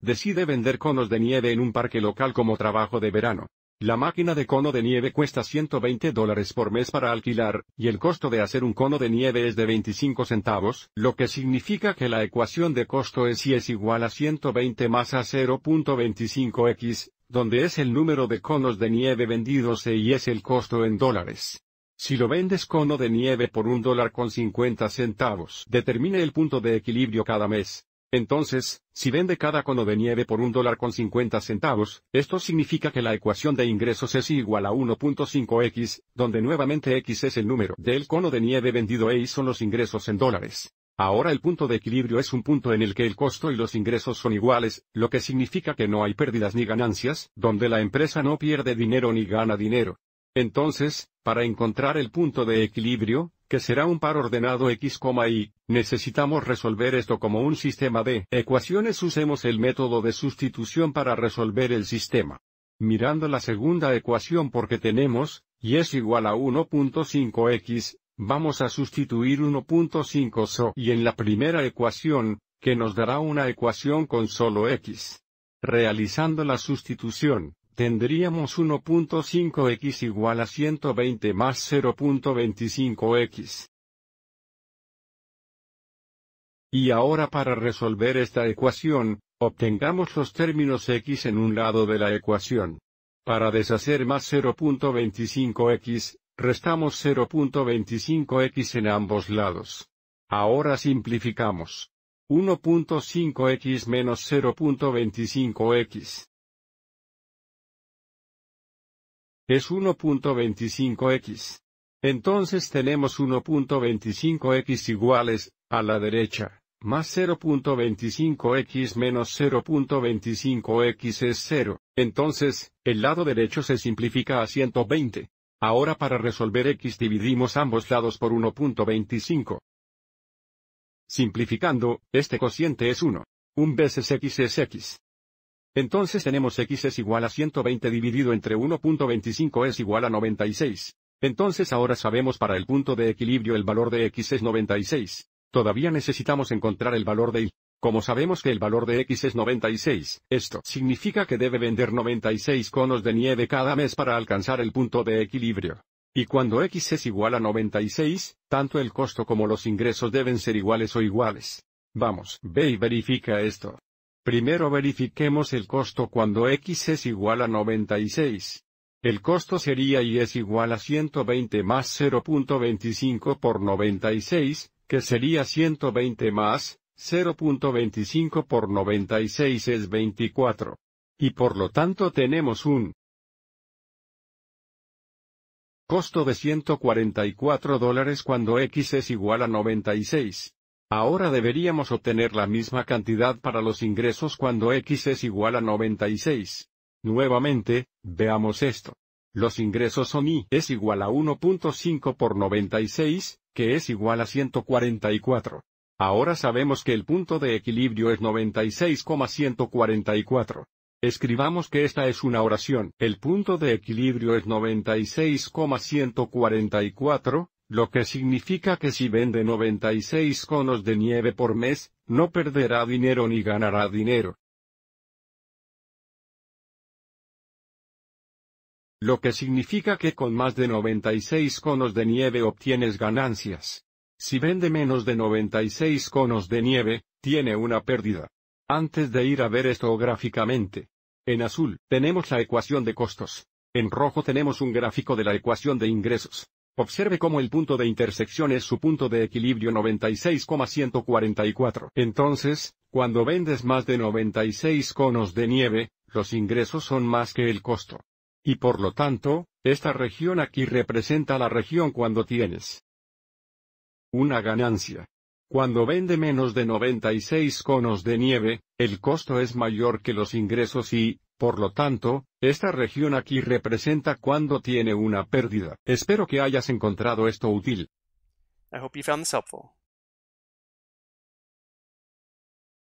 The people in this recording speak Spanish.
Decide vender conos de nieve en un parque local como trabajo de verano. La máquina de cono de nieve cuesta 120 dólares por mes para alquilar, y el costo de hacer un cono de nieve es de 25 centavos, lo que significa que la ecuación de costo es y es igual a 120 más a 0.25x, donde es el número de conos de nieve vendidos y es el costo en dólares. Si lo vendes cono de nieve por un dólar con 50 centavos, determine el punto de equilibrio cada mes, entonces, si vende cada cono de nieve por un dólar con 50 centavos, esto significa que la ecuación de ingresos es igual a 1.5x, donde nuevamente x es el número del cono de nieve vendido e y son los ingresos en dólares. Ahora el punto de equilibrio es un punto en el que el costo y los ingresos son iguales, lo que significa que no hay pérdidas ni ganancias, donde la empresa no pierde dinero ni gana dinero. Entonces, para encontrar el punto de equilibrio, que será un par ordenado x, y, necesitamos resolver esto como un sistema de ecuaciones. Usemos el método de sustitución para resolver el sistema. Mirando la segunda ecuación porque tenemos, y es igual a 1.5x, vamos a sustituir 1.5 so y en la primera ecuación, que nos dará una ecuación con solo x. Realizando la sustitución, tendríamos 1.5x igual a 120 más 0.25x. Y ahora para resolver esta ecuación, obtengamos los términos x en un lado de la ecuación. Para deshacer más 0.25x, restamos 0.25x en ambos lados. Ahora simplificamos. 1.5x menos 0.25x. es 1.25x. Entonces tenemos 1.25x iguales, a la derecha, más 0.25x menos 0.25x es 0, entonces, el lado derecho se simplifica a 120. Ahora para resolver x dividimos ambos lados por 1.25. Simplificando, este cociente es 1. Un veces x es x. Entonces tenemos x es igual a 120 dividido entre 1.25 es igual a 96. Entonces ahora sabemos para el punto de equilibrio el valor de x es 96. Todavía necesitamos encontrar el valor de y. Como sabemos que el valor de x es 96, esto significa que debe vender 96 conos de nieve cada mes para alcanzar el punto de equilibrio. Y cuando x es igual a 96, tanto el costo como los ingresos deben ser iguales o iguales. Vamos, ve y verifica esto. Primero verifiquemos el costo cuando x es igual a 96. El costo sería y es igual a 120 más 0.25 por 96, que sería 120 más 0.25 por 96 es 24. Y por lo tanto tenemos un costo de 144 dólares cuando x es igual a 96. Ahora deberíamos obtener la misma cantidad para los ingresos cuando x es igual a 96. Nuevamente, veamos esto. Los ingresos son y es igual a 1.5 por 96, que es igual a 144. Ahora sabemos que el punto de equilibrio es 96,144. Escribamos que esta es una oración. El punto de equilibrio es 96,144, lo que significa que si vende 96 conos de nieve por mes, no perderá dinero ni ganará dinero. Lo que significa que con más de 96 conos de nieve obtienes ganancias. Si vende menos de 96 conos de nieve, tiene una pérdida. Antes de ir a ver esto gráficamente. En azul, tenemos la ecuación de costos. En rojo tenemos un gráfico de la ecuación de ingresos. Observe cómo el punto de intersección es su punto de equilibrio 96,144. Entonces, cuando vendes más de 96 conos de nieve, los ingresos son más que el costo. Y por lo tanto, esta región aquí representa la región cuando tienes una ganancia. Cuando vende menos de 96 conos de nieve, el costo es mayor que los ingresos y, por lo tanto, esta región aquí representa cuando tiene una pérdida. Espero que hayas encontrado esto útil.